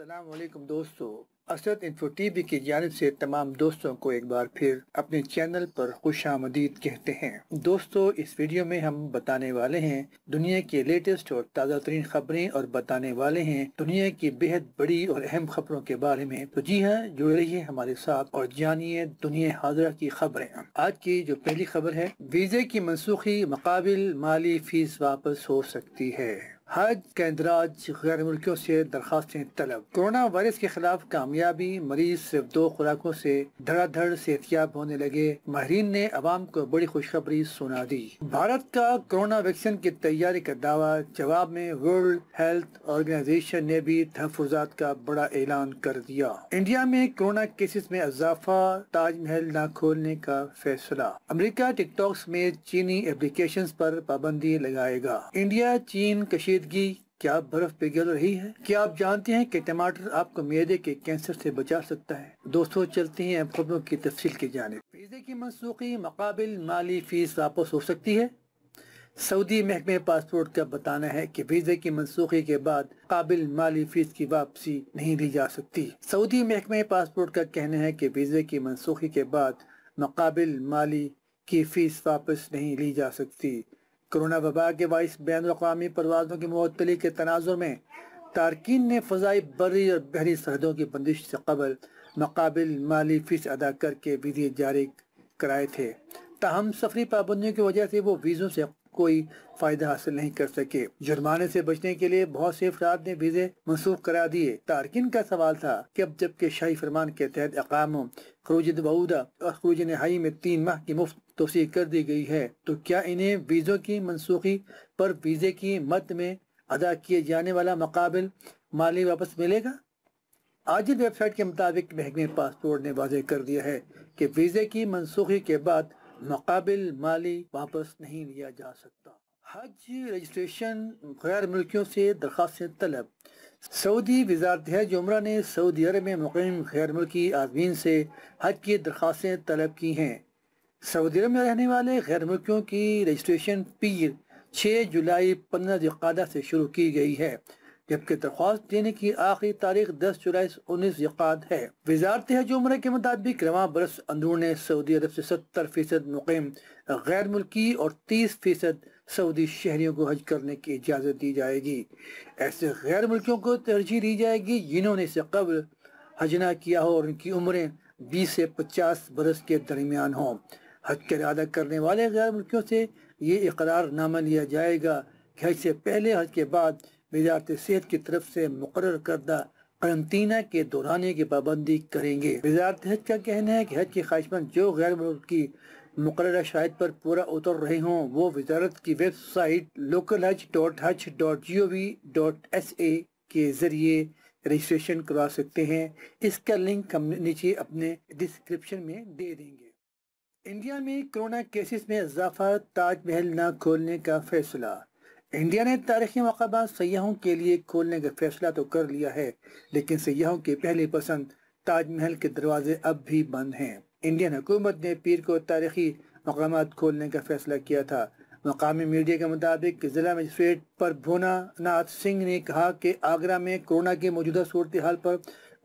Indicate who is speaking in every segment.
Speaker 1: असलम दोस्तों Asad info T V की जानब से तमाम दोस्तों को एक बार फिर अपने चैनल पर खुश आमदीद कहते हैं दोस्तों इस वीडियो में हम बताने वाले हैं दुनिया के लेटेस्ट और ताज़ा तरीन खबरें और बताने वाले हैं दुनिया की बेहद बड़ी और अहम खबरों के बारे में तो जी हाँ जुड़ है हमारे साथ और जानिए दुनिया हाजरा की खबरें आज की जो पहली खबर है वीजे की मनसूखी मकाबिल माली फीस वापस हो सकती है हज के अंदराज गैर मुल्कियों से दरखास्तें तलब कोरोना वायरस के खिलाफ कामयाबी मरीज सिर्फ दो खुराकों से धड़ाधड़ सेहतियाब होने लगे माहरीन ने आवाम को बड़ी खुशखबरी सुना दी भारत का कोरोना वैक्सीन की तैयारी का दावा जवाब में वर्ल्ड हेल्थ ऑर्गेनाइजेशन ने भी तहफात का बड़ा ऐलान कर दिया इंडिया में कोरोना केसेस में इजाफा ताजमहल न खोलने का फैसला अमरीका टिकटॉक्स में चीनी एप्लीकेशन आरोप पाबंदी लगाएगा इंडिया चीन कशीर संजीदगी क्या बर्फ पिघल रही है क्या आप जानते हैं कि टमाटर आपको मेदे के कैंसर से बचा सकता है दोस्तों चलते हैं अब खबरों की तफसील की जाने वीजे की मनसूखी मकाबिल माली फीस वापस हो सकती है सऊदी महकमे पासपोर्ट का बताना है कि वीज़े की मनसूखी के बाद काबिल माली फीस की वापसी नहीं ली जा सकती सऊदी महकमे पासपोर्ट का कहना है कि वीज़े की मनसूखी के बाद मकाबिल माली की फीस वापस नहीं ली जा सकती कोरोना वबा के बायस बैन अवी परवाजों की मअतली के तनाजों में तारकिन ने फ़जाई बरी और बहरी सरहदों की बंदिश से कबल मकबिल माली फ़ीस अदा करके वीज़े जारी कराए थे ताहम सफरी पाबंदियों की वजह से वो वीज़ों से कोई फायदा हासिल नहीं कर सके जुर्माने से बचने के लिए बहुत से अफराद ने वीजे मनसूख करा दिए तारकिन का सवाल था की अब जबकि शाही फरमान के तहत अकाम खरूज बऊदा और खरूज नहाई में तीन माह की मुफ्त तो कर दी गई है तो क्या इन्हें वीज़ों की मनसूखी पर वीज़े की मत में अदा किए जाने वाला मुकाबल माली वापस मिलेगा आज वेबसाइट के मुताबिक महकमे पासपोर्ट ने वाजे कर दिया है कि वीज़े की मनसूखी के बाद मुकाबिल माली वापस नहीं लिया जा सकता हज रजिस्ट्रेशन गैर मुल्कियों से दरख्वास्तें तलब सऊदी वजारत हज उमरा ने सऊदी अरब में मुकम गैर मुल्की आजमीन से हज की दरख्वास्तें तलब की हैं सऊदी अरब में रहने वाले गैर मुल्कियों की रजिस्ट्रेशन पीर छः जुलाई पंद्रह से शुरू की गई है जबकि दरख्वास्त देने की आखिरी तारीख दस जुलाई उन्नीस यकात है वजारत हज उम्र के मुताबिक रवा बरस ने सऊदी अरब से सत्तर फीसद मुकम गैर मुल्की और तीस फीसद सऊदी शहरियों को हज करने की इजाज़त दी जाएगी ऐसे गैर मुल्कियों को तरजीह दी जाएगी जिन्होंने इसे कबल हजना किया हो और उनकी उम्रें बीस से पचास बरस के दरमियान हों हज का अदा करने वाले गैर मुल्कियों से ये इकरारनामा लिया जाएगा कि हज से पहले हज के बाद वजारत सेहत की तरफ से मुकर करदा करंतना के दोहराने की पाबंदी करेंगे वजारत हज का कहना है कि हज की ख्वाहिशमंद जो गैर मुल्क की मुकर शायद पर पूरा उतर रहे हों वो वजारत की website local hajj dot hajj dot G O V dot S A के ज़रिए रजिस्ट्रेशन करवा सकते हैं इसका लिंक हम नीचे अपने डिस्क्रिप्शन में दे देंगे इंडिया में कोरोना केसेस में इजाफा ताजमहल न खोलने का फैसला इंडिया ने तारीखी मकाबात सयाहों के लिए खोलने का फैसला तो कर लिया है लेकिन सयाहों के पहले पसंद ताजमहल के दरवाजे अब भी बंद हैं इंडियन हुकूमत ने पीर को तारीखी मकाम खोलने का फैसला किया था मकामी मीडिया के मुताबिक जिला मजिस्ट्रेट पर भोना नाथ सिंह ने कहा कि आगरा में कोरोना की मौजूदा सूरत हाल पर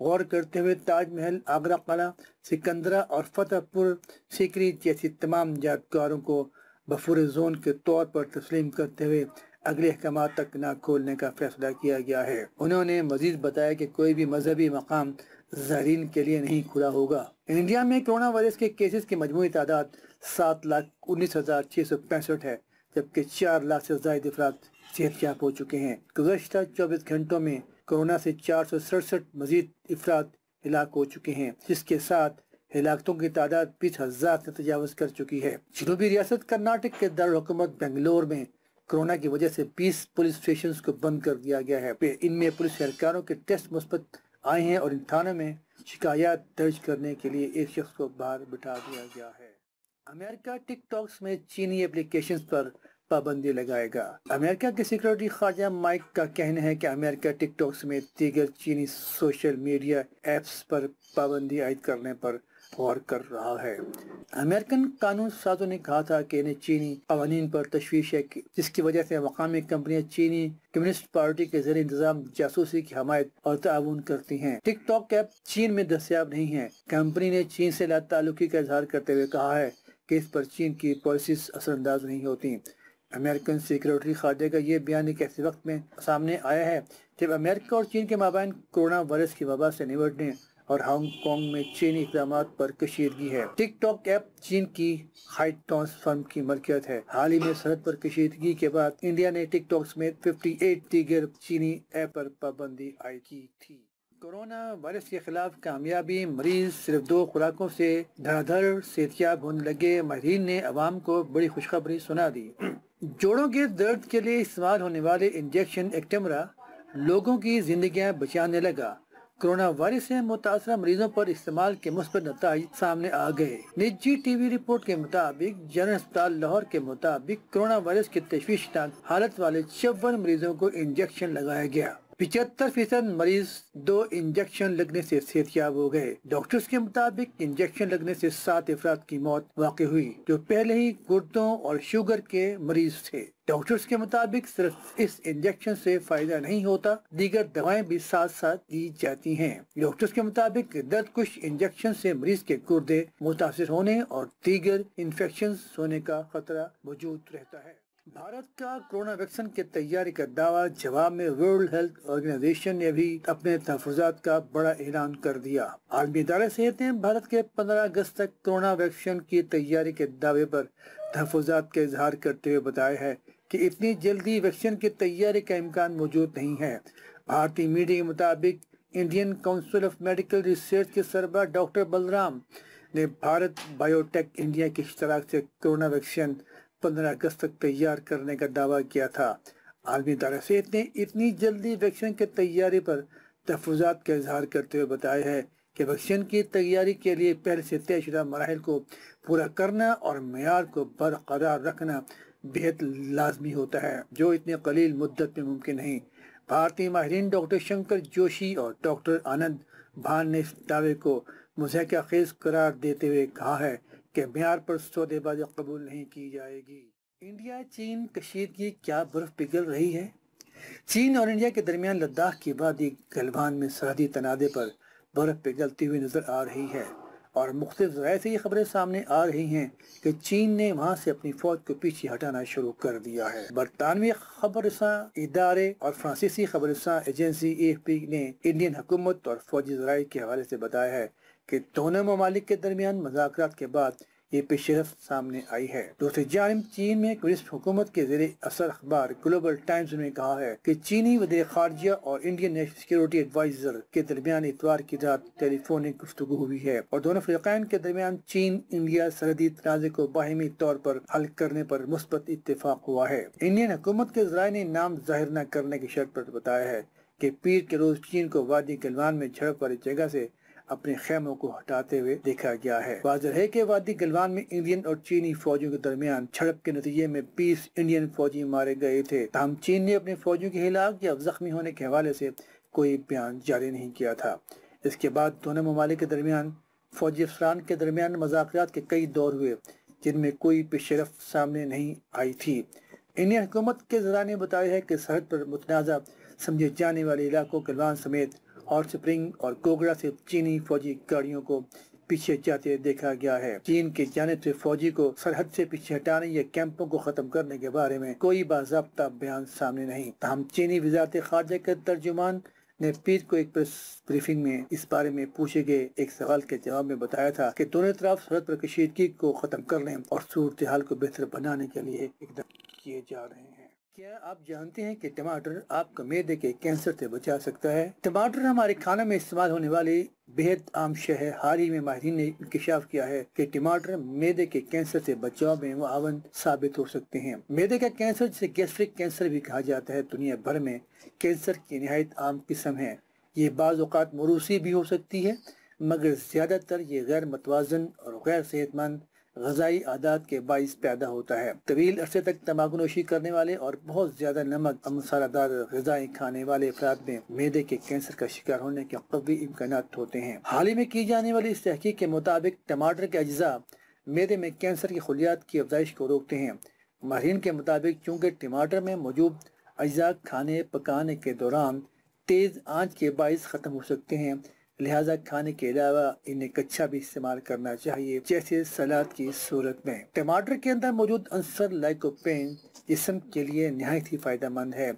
Speaker 1: गौर करते हुए ताजमहल आगरा कला सिकंदरा और फतेहपुर सीकरी जैसी तमाम यादगारों को बफूर जोन के तौर पर तस्लीम करते हुए अगले अहकाम तक न खोलने का फैसला किया गया है उन्होंने मजीद बताया की कोई भी मजहबी मकाम जहरीन के लिए नहीं खुला होगा इंडिया में कोरोना वायरस के केसेस की मजमू तादाद सात लाख उन्नीस हजार छह सौ पैंसठ है जबकि चार लाख से जायद अफराद सेहत याब हो चुके हैं गुजशत चौबीस घंटों में कोरोना से चार सौ सड़सठ मजीद अफराद हिलाक हो चुके हैं जिसके साथ हिलाकतों की तादाद बीस हजार से तजावज कर चुकी है जनूबी रियासत कर्नाटक के दारकूमत बेंगलोर में कोरोना की वजह से 20 पुलिस स्टेशन को बंद कर दिया गया है इनमें पुलिस एहलकारों के टेस्ट मुस्बत आए हैं और इन थानों में शिकायत दर्ज करने के लिए एक शख्स को बाहर बिठा दिया गया है अमेरिका टिकटॉक्स में चीनी एप्लीकेशन पर पाबंदी लगाएगा अमेरिका के सिक्योरिटी खाजा माइक का कहना है कि अमेरिका टिकटॉक समेत दीगर चीनी सोशल मीडिया एप्स पर पाबंदी आयद करने पर गौर कर रहा है अमेरिकन कानून साजों ने कहा था कि इन्हें चीनी कवानी पर तशवीश है जिसकी वजह से मकामी कंपनियां चीनी कम्युनिस्ट पार्टी के जरिए इंतजाम जासूसी की हमायत और ताउन करती हैं। टिकटॉक ऐप चीन में दस्तियाब नहीं है कंपनी ने चीन से लातालुकी का इजहार करते हुए कहा है कि इस पर चीन की पॉलिसी असरअंदाज नहीं होती अमेरिकन सिक्योरिटी खादे का ये बयान एक ऐसे वक्त में सामने आया है जब अमेरिका और चीन के माबाइन कोरोना वायरस की वबा से निबटने और हांगकांग में चीनी इकदाम पर कशीदगी है टिकटॉक ऐप चीन की हाइट फर्म की मलकियत है हाल ही में सरहद पर कशीदगी के बाद इंडिया ने टिकटॉक समेत एट दीगर चीनी ऐप पर पाबंदी आय की थी कोरोना वायरस के खिलाफ कामयाबी मरीज सिर्फ दो खुराकों से धड़ाधड़ सेहतियाब होने लगे माहरीन ने आवाम को बड़ी खुशखबरी सुना दी जोड़ों के दर्द के लिए इस्तेमाल होने वाले इंजेक्शन एक्टेमरा लोगों की जिंदगियां बचाने लगा कोरोना वायरस से मुतासर मरीजों पर इस्तेमाल के मुस्बत नतज सामने आ गए निजी टीवी रिपोर्ट के मुताबिक जनरल अस्पताल लाहौर के मुताबिक कोरोना वायरस की तशवीशनाक हालत वाले चौवन मरीजों को इंजेक्शन लगाया गया पिचहत्तर फीसद मरीज दो इंजेक्शन लगने से सेहतियाब हो गए डॉक्टर्स के मुताबिक इंजेक्शन लगने से सात अफराद की मौत वाकई हुई जो पहले ही गुर्दों और शुगर के मरीज थे डॉक्टर्स के मुताबिक सिर्फ इस इंजेक्शन से फायदा नहीं होता दीगर दवाएं भी साथ साथ दी जाती हैं। डॉक्टर्स के मुताबिक दर्द कुछ इंजेक्शन से मरीज के गुर्दे मुतासर होने और दीगर इन्फेक्शन होने का खतरा मौजूद रहता है भारत का कोरोना वैक्सीन की तैयारी का दावा जवाब में वर्ल्ड हेल्थ ऑर्गेनाइजेशन ने भी अपने तहफात का बड़ा ऐलान कर दिया आलमी इदारे सेहत ने भारत के 15 अगस्त तक कोरोना वैक्सीन की तैयारी के दावे पर तहफात का इजहार करते हुए बताया है कि इतनी जल्दी वैक्सीन की तैयारी का इम्कान मौजूद नहीं है भारतीय मीडिया के मुताबिक Indian Council of Medical Research के सरबरा डॉक्टर बलराम ने भारत बायोटेक इंडिया के इश्तराक से कोरोना वैक्सीन 15 अगस्त तक तैयार करने का दावा किया था आलमी दारा सेहत ने इतनी जल्दी वैक्सीन की तैयारी पर तहफात का इजहार करते हुए बताया है कि वैक्सीन की तैयारी के लिए पहले से तयशुदा मराहल को पूरा करना और मैार को बरकरार रखना बेहद लाजमी होता है जो इतने कलील मुद्दत में मुमकिन नहीं भारतीय माहरीन डॉक्टर शंकर जोशी और डॉक्टर आनंद भान ने इस दावे को मुजहका खेज करार देते हुए कहा है कि म्यार पर सौदेबाजी कबूल नहीं की जाएगी इंडिया चीन कशीद की क्या बर्फ पिघल रही है चीन और इंडिया के दरमियान लद्दाख की वादी गलवान में सरहदी तनादे पर बर्फ पिघलती हुई नजर आ रही है और मुख्त जराये से ये खबरें सामने आ रही हैं कि चीन ने वहाँ से अपनी फौज को पीछे हटाना शुरू कर दिया है बरतानवी खबर इदारे और फ्रांसीसी खबर एजेंसी ए पी ने इंडियन हुकूमत और फौजी जराये के हवाले से बताया है कि दोनों ममालिक के दरमियान मुजाकर के बाद ये पेशरफ सामने आई है दूसरी जानब चीन में कम्युनिस्ट हुकूमत के जेर असर अखबार ग्लोबल टाइम्स ने कहा है कि चीनी वजी खारजिया और इंडियन नेशनल सिक्योरिटी एडवाइजर के दरमियान इतवार की रात टेलीफोनिक गुफ्तु हुई है और दोनों अफ्रीकान के दरमियान चीन इंडिया सरहदी तनाजे को बाहिमी तौर पर हल करने पर मुस्बत इतफाक हुआ है इंडियन हुकूमत के जराये ने नाम जाहिर न करने की शर्त पर बताया है कि पीर के रोज चीन को वादी गलवान में झड़प वाली जगह ऐसी अपने खेमों को हटाते हुए देखा गया है वाजर है की वादी गलवान में इंडियन और चीनी फौजियों के दरमियान झड़प के नतीजे में बीस इंडियन फौजी मारे गए थे तहम चीन ने अपने फौजियों के खिलाफ या जख्मी होने के हवाले से कोई बयान जारी नहीं किया था इसके बाद दोनों ममालिक के दरमियान फौजी अफसरान के दरमियान मजाक के कई दौर हुए जिनमें कोई पेशरफ सामने नहीं आई थी इंडियन हुकूमत के जरा ने बताया है कि सरहद पर मुतनाज़ा समझे जाने वाले इलाकों गलवान समेत हॉट स्प्रिंग और कोगड़ा से चीनी फौजी गाड़ियों को पीछे जाते देखा गया है चीन की जाने से फौजी को सरहद से पीछे हटाने या कैंपों को खत्म करने के बारे में कोई बाबा बयान सामने नहीं तहम चीनी वजारत खारजा के तर्जुमान ने पीठ को एक प्रेस ब्रीफिंग में इस बारे में पूछे गए एक सवाल के जवाब में बताया था कि दोनों तरफ सरहद पर कशीदगी को खत्म करने और सूरत हाल को बेहतर बनाने के लिए एकदम किए जा रहे हैं क्या आप जानते हैं कि टमाटर आपका मेदे के कैंसर से बचा सकता है टमाटर हमारे खाने में इस्तेमाल होने वाली बेहद आम शह है हाल ही में माहरीन ने इंकशाफ किया है कि टमाटर मेदे के कैंसर से बचाव में मुआवन साबित हो सकते हैं मेदे का कैंसर जिसे गैस्ट्रिक कैंसर भी कहा जाता है दुनिया भर में कैंसर की नहायत आम किस्म है ये बाज़ात मरूसी भी हो सकती है मगर ज़्यादातर ये गैर मतवाजन और गैर सेहतमंद गजाई आदात के बायस पैदा होता है तवील अरसे तक तम्बाकू नोशी करने वाले और बहुत ज्यादा नमक मसालादार गजाएं खाने वाले अफराद में मैदे के कैंसर का शिकार होने के कवी इम्कान होते हैं हाल ही में की जाने वाली इस तहकीक के मुताबिक टमाटर के अज्जा मैदे में कैंसर की खुलियात की अफजाइश को रोकते हैं माहरीन के मुताबिक चूँकि टमाटर में मौजूद अज्जा खाने पकाने के दौरान तेज़ आँच के बायस ख़त्म हो सकते हैं लिहाजा खाने के अलावा इन्हें कच्चा भी इस्तेमाल करना चाहिए जैसे सलाद की सूरत में टमाटर के अंदर मौजूद अंसर लाइकोपेन जिसम के लिए नहायत ही मंद है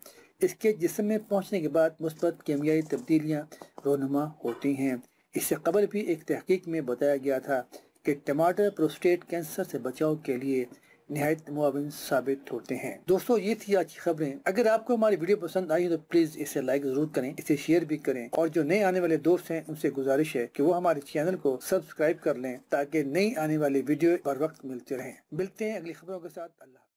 Speaker 1: इसके जिसम में पहुँचने के बाद मुस्बत कीमियाई तब्दीलियाँ रोनुमा होती हैं इससे कबल भी एक तहकीक में बताया गया था कि टमाटर प्रोस्टेट कैंसर से बचाव के लिए नहायत मुआवन साबित होते हैं दोस्तों ये थी आज की खबरें अगर आपको हमारी वीडियो पसंद आई तो प्लीज इसे लाइक जरूर करें इसे शेयर भी करें और जो नए आने वाले दोस्त हैं उनसे गुजारिश है कि वो हमारे चैनल को सब्सक्राइब कर लें ताकि नई आने वाली वीडियो बर वक्त मिलते रहें मिलते हैं अगली खबरों के साथ अल्लाह